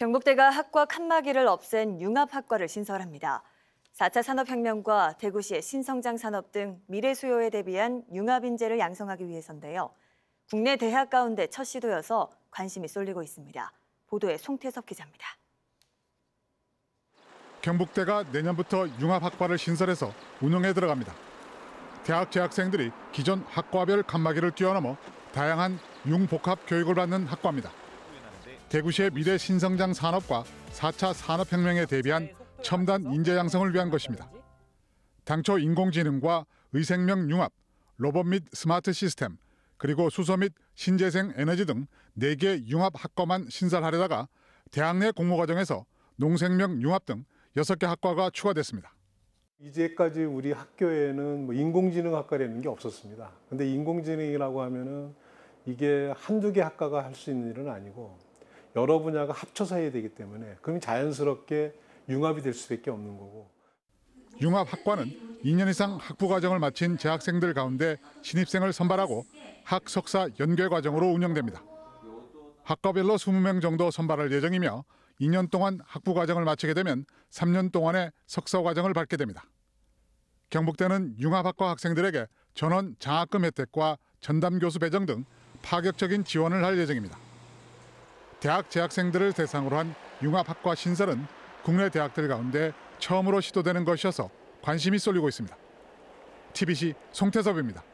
경북대가 학과 칸막이를 없앤 융합학과를 신설합니다. 4차 산업혁명과 대구시의 신성장 산업 등 미래 수요에 대비한 융합 인재를 양성하기 위해서인데요. 국내 대학 가운데 첫 시도여서 관심이 쏠리고 있습니다. 보도에 송태섭 기자입니다. 경북대가 내년부터 융합학과를 신설해서 운영에 들어갑니다. 대학 재학생들이 기존 학과별 칸막이를 뛰어넘어 다양한 융복합 교육을 받는 학과입니다. 대구시의 미래 신성장 산업과 4차 산업혁명에 대비한 첨단 인재 양성을 위한 것입니다. 당초 인공지능과 의생명 융합, 로봇 및 스마트 시스템, 그리고 수소 및 신재생 에너지 등 4개 융합 학과만 신설하려다가 대학 내 공모 과정에서 농생명 융합 등 6개 학과가 추가됐습니다. 이제까지 우리 학교에는 뭐 인공지능 학과라는 게 없었습니다. 근데 인공지능이라고 하면은 이게 한두 개 학과가 할 수 있는 일은 아니고 여러 분야가 합쳐서 해야 되기 때문에 그럼 자연스럽게 융합이 될 수밖에 없는 거고. 융합학과는 2년 이상 학부 과정을 마친 재학생들 가운데 신입생을 선발하고 학석사 연결 과정으로 운영됩니다. 학과별로 20명 정도 선발할 예정이며 2년 동안 학부 과정을 마치게 되면 3년 동안의 석사 과정을 받게 됩니다. 경북대는 융합학과 학생들에게 전원 장학금 혜택과 전담 교수 배정 등 파격적인 지원을 할 예정입니다. 대학 재학생들을 대상으로 한 융합학과 신설은 국내 대학들 가운데 처음으로 시도되는 것이어서 관심이 쏠리고 있습니다. TBC 송태섭입니다.